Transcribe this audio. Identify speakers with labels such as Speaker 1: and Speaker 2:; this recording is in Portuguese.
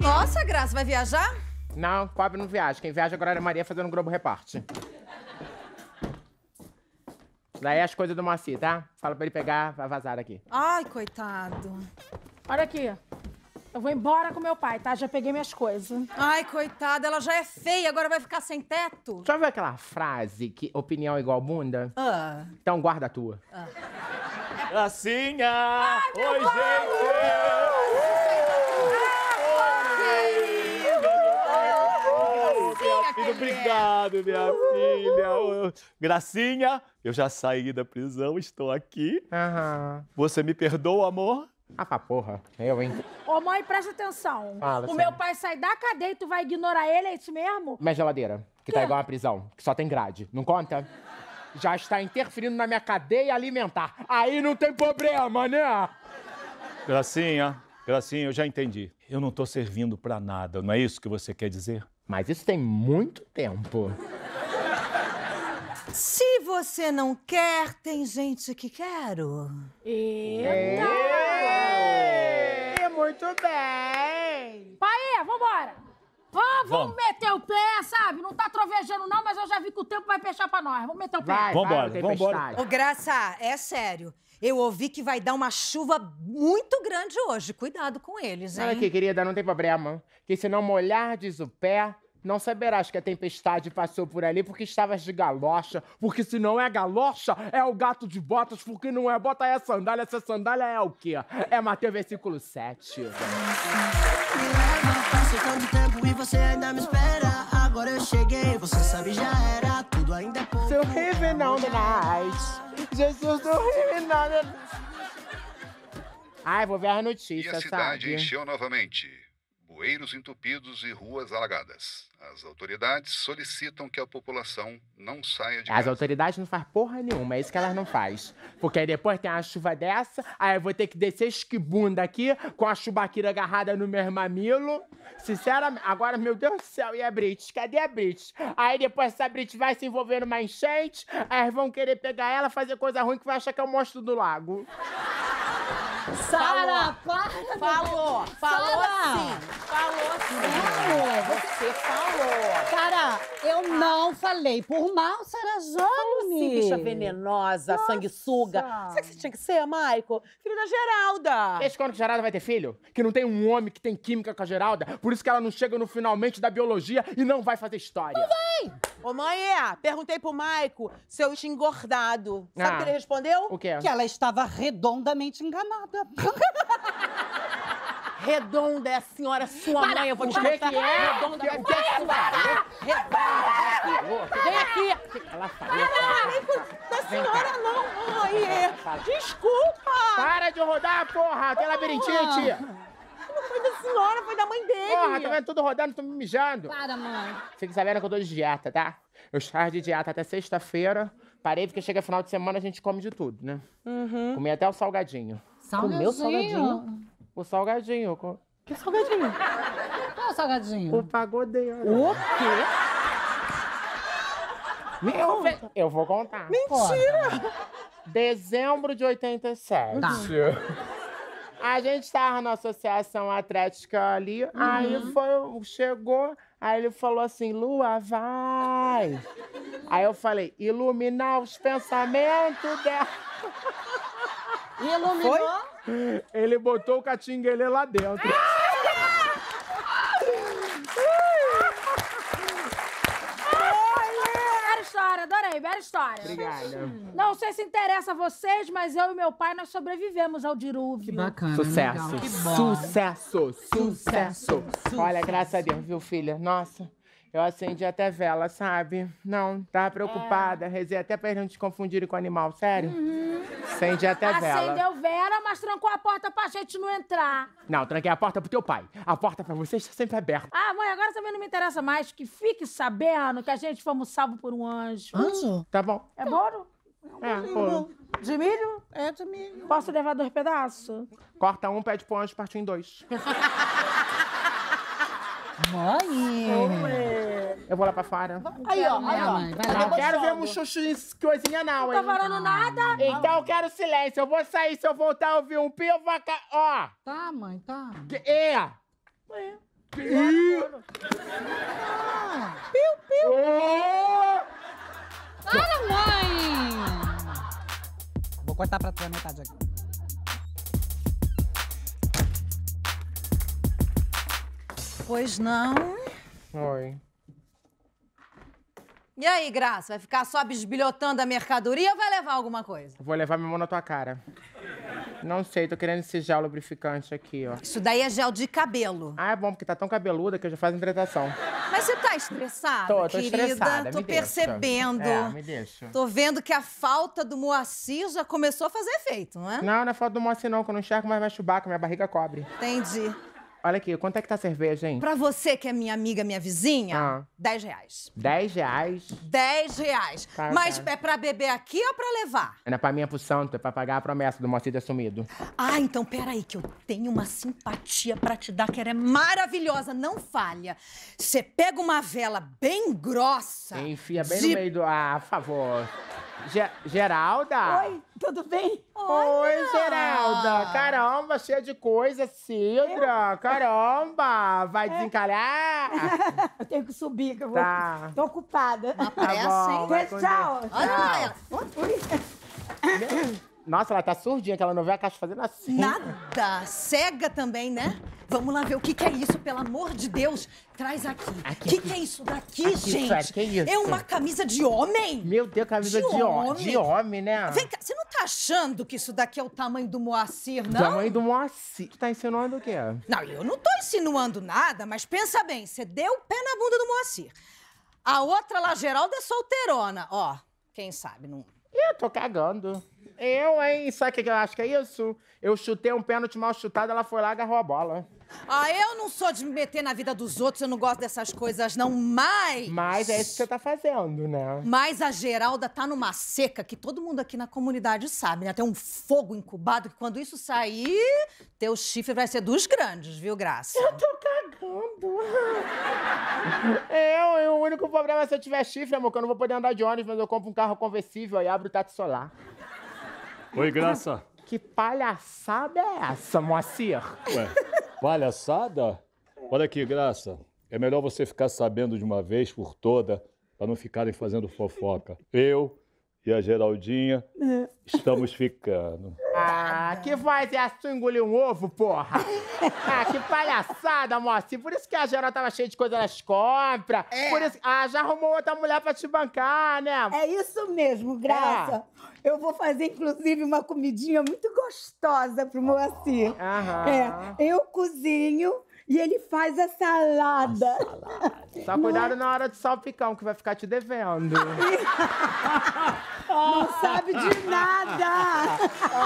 Speaker 1: Nossa, Graça, vai viajar?
Speaker 2: Não, pobre não viaja. Quem viaja agora é Maria fazendo Globo Reparte. Daí é as coisas do Moacir, tá? Fala pra ele pegar, vai vazar aqui.
Speaker 1: Ai, coitado. Olha aqui. Eu vou embora com meu pai, tá? Já peguei minhas coisas. Ai, coitada, ela já é feia, agora vai ficar sem teto?
Speaker 2: Já eu aquela frase que opinião é igual bunda? Ah. Então guarda a tua.
Speaker 1: Ah. Gracinha! Oi, gente! Obrigado, minha filha. Gracinha, eu já saí da prisão, estou aqui.
Speaker 2: Você me perdoa, amor? Ah, pra porra. Eu, hein?
Speaker 1: Ô, mãe, presta atenção. Fala, o meu pai sai da cadeia e tu vai ignorar ele, é isso mesmo?
Speaker 2: Minha geladeira, que tá igual uma prisão, que só tem grade. Não conta? Já está interferindo na minha cadeia alimentar. Aí não tem problema, né? Gracinha, Gracinha, eu já entendi. Eu não tô servindo pra nada, não é isso que você quer dizer? Mas isso tem muito tempo.
Speaker 1: Se você não quer, tem gente que quero. Eita! Eita. Muito bem! Paê, vambora! Vamos, vamos meter o pé, sabe? Não tá trovejando, não, mas eu já vi que o tempo vai fechar pra nós. Vamos meter o pé. Vai, vambora, vai, vambora. Ô, Graça, é sério. Eu ouvi que vai dar uma chuva muito grande hoje. Cuidado com eles, hein? Olha aqui,
Speaker 2: querida, não tem problema. Que se não molhardes o pé, não saberás que a tempestade passou por ali porque estavas de galocha. Porque se não é galocha, é o gato de botas. Porque não é bota, é sandália. Essa sandália é o quê? É Mateus versículo 7. Me
Speaker 1: leva, passo tanto tempo e você ainda me espera. Agora eu cheguei, você sabe, já
Speaker 2: era. Tudo ainda é pouco. So heaven on the night. Jesus não rime nada. Ai, vou ver as notícias, e a cidade sabe? encheu
Speaker 1: novamente bueiros entupidos e ruas alagadas. As autoridades solicitam que a população não saia de As casa.
Speaker 2: autoridades não fazem porra nenhuma, é isso que elas não fazem. Porque aí depois tem uma chuva dessa, aí eu vou ter que descer esquibunda aqui, com a chubaquira agarrada no meu mamilo. Sinceramente, agora, meu Deus do céu, e a Brit? Cadê a Brit? Aí depois essa Brit vai se envolver numa enchente, aí vão querer pegar ela, fazer coisa ruim que vai achar que é o monstro do
Speaker 1: lago. Sara, para! Falou! Falou Sara. sim! Falou sim! Falou. Você falou! Cara, eu ah. não falei. Por mal, Sara Jovem! Sim, bicha venenosa, Nossa. sanguessuga. Sabe que você tinha
Speaker 2: que ser, Maico? Filho da Geralda! Esse quando que Geralda vai ter filho? Que não tem um homem que tem química com a Geralda, por isso que ela não chega no finalmente da biologia e não vai fazer história. Não
Speaker 1: vai! Ô, mãe, perguntei pro Maico se eu tinha engordado. Sabe o ah. que ele respondeu? O quê? Que ela estava redondamente enganada. Redonda é a senhora sua Para, mãe, eu vou te mostrar. Que é? Redonda é o que é sua? Redonda. Vem aqui. Ela falou. Para, da senhora não, mãe.
Speaker 2: Desculpa. Para de rodar, porra. Tem labirintite
Speaker 1: senhora, foi da mãe dele. Porra, tá vendo?
Speaker 2: Tudo rodando, tô me mijando.
Speaker 1: Para, mãe.
Speaker 2: Fique sabendo que eu tô de dieta, tá? Eu estava de dieta até sexta-feira. Parei, porque chega final de semana, a gente come de tudo, né? Uhum. Comi até o salgadinho. Salgadinho? Comeu o salgadinho? O salgadinho.
Speaker 1: Que salgadinho? Qual é o salgadinho? O pagodeiro. O quê?
Speaker 2: Eu, eu vou contar. Mentira! Porra. Dezembro de 87. Tá. A gente estava na associação atlética ali, uhum. aí foi, chegou, aí ele falou assim, Lua, vai. Aí eu falei, iluminar os pensamentos dela. iluminou? Foi? Ele botou o catinguelê lá dentro. Ah!
Speaker 1: aí, bela história. Obrigada. Hum. Não sei se interessa a vocês, mas eu e meu pai, nós sobrevivemos ao dilúvio. Que bacana. Né? Sucesso. Que Sucesso.
Speaker 2: Sucesso. Sucesso. Olha, graças a Deus, viu, filha? Nossa. Eu acendi até vela, sabe? Não, tava preocupada. É. Rezei até pra eles não te confundirem com animal, sério. Uhum. Acendi até Acendeu vela. Acendeu
Speaker 1: vela, mas trancou a porta pra gente não entrar.
Speaker 2: Não, tranquei a porta pro teu pai. A porta pra você está sempre aberta.
Speaker 1: Ah, mãe, agora também não me interessa mais. Que fique sabendo que a gente fomos salvos por um anjo. Anjo? Ah, tá bom. É moro? É, é De milho? É, de milho.
Speaker 2: Posso levar dois pedaços? Corta um, pede pro anjo, partiu em dois. Mãe! Oh, eu vou lá pra fora. Aí, ó, aí, ó. não quero ver um chuchu em coisinha, não, hein? Tá não tá falando nada. Então eu quero silêncio. Eu vou sair. Se eu voltar a ouvir um piu eu vou... ca- Ó.
Speaker 1: Tá, mãe, tá. É. É. Piu, piu. Ô. Para, mãe! Vou cortar pra tua metade aqui. Pois não. Oi. E aí, Graça, vai ficar só bisbilhotando a mercadoria ou vai levar alguma coisa?
Speaker 2: Vou levar minha mão na tua cara. Não sei, tô querendo esse gel lubrificante aqui, ó. Isso
Speaker 1: daí é gel de cabelo. Ah,
Speaker 2: é bom, porque tá tão cabeluda que eu já faço hidratação.
Speaker 1: Mas você tá estressada, tô, tô querida? Estressada, tô me percebendo. Deixa. É, me
Speaker 2: deixa. Tô
Speaker 1: vendo que a falta do Moacir já começou a fazer efeito, não é? Não, não
Speaker 2: é falta do Moacir, não, que eu não enxergo mais minha chubaca, minha barriga cobre. Entendi. Olha aqui, quanto é que tá a cerveja, hein? Pra
Speaker 1: você que é minha amiga, minha vizinha, ah. 10 reais. 10 reais? 10 reais. Mas é pra beber aqui ou pra levar?
Speaker 2: é pra minha é pro santo, é pra pagar a promessa do Moacir assumido.
Speaker 1: Ah, então peraí, que eu tenho uma simpatia pra te dar, que ela é maravilhosa, não falha. Você pega uma vela bem grossa.
Speaker 2: Enfia bem de... no meio do. Ah, a favor. Ge Geralda? Oi,
Speaker 1: tudo bem? Olha.
Speaker 2: Oi, Geralda. Caramba, cheia é de coisa, Cidra. Eu? Caramba,
Speaker 1: vai é. desencalhar? Eu tenho que subir, que eu vou... Tá. Tô ocupada. Uma pressa, tá bom, hein? Tchau.
Speaker 2: Olha lá Nossa, ela tá
Speaker 1: surdinha, que ela não vê a caixa
Speaker 2: fazendo assim.
Speaker 1: Nada. Cega também, né? Vamos lá ver o que, que é isso, pelo amor de Deus. Traz aqui. O que, que é isso daqui, aqui, gente? Isso, é isso? É uma camisa de homem?
Speaker 2: Meu Deus, camisa de, de homem. De homem, né? Vem cá,
Speaker 1: você não tá achando que isso daqui é o tamanho do Moacir, não? Tamanho
Speaker 2: do Moacir. Tu tá insinuando o quê?
Speaker 1: Não, eu não tô insinuando nada, mas pensa bem, você deu o pé na bunda do Moacir. A outra lá, Geralda, é solteirona. Ó, quem sabe não...
Speaker 2: Eu tô cagando. Eu, hein? Sabe o que eu acho que é isso? Eu chutei um pênalti mal chutado, ela foi lá e agarrou a bola.
Speaker 1: Ah, eu não sou de me meter na vida dos outros, eu não gosto dessas coisas, não, mas. Mas
Speaker 2: é isso que você tá fazendo, né?
Speaker 1: Mas a Geralda tá numa seca que todo mundo aqui na comunidade sabe, né? Tem um fogo incubado que quando isso sair, teu chifre vai ser dos grandes, viu, Graça? Eu tô cagando. eu, eu, o único problema é se eu tiver chifre, amor, que eu
Speaker 2: não vou poder andar de ônibus, mas eu compro um carro conversível e abro o teto solar.
Speaker 1: Oi, Graça.
Speaker 2: Que palhaçada é
Speaker 1: essa, Moacir? Ué. Palhaçada? Olha aqui, graça. É melhor você ficar sabendo de uma vez por toda para não ficarem fazendo fofoca. Eu e a Geraldinha, é. estamos ficando.
Speaker 2: Ah, que voz é assim sua engolir um ovo, porra? Ah, que palhaçada, Moacir. Por isso que a Geral tava cheia de coisa nas compras. É. Por isso... Ah, já arrumou outra mulher pra te
Speaker 1: bancar, né? É isso mesmo, Graça. É. Eu vou fazer, inclusive, uma comidinha muito gostosa pro Moacir. Aham. É, eu cozinho e ele
Speaker 2: faz a salada. A salada. Só cuidado é? na hora de salpicão, que vai ficar te devendo. não sabe de nada!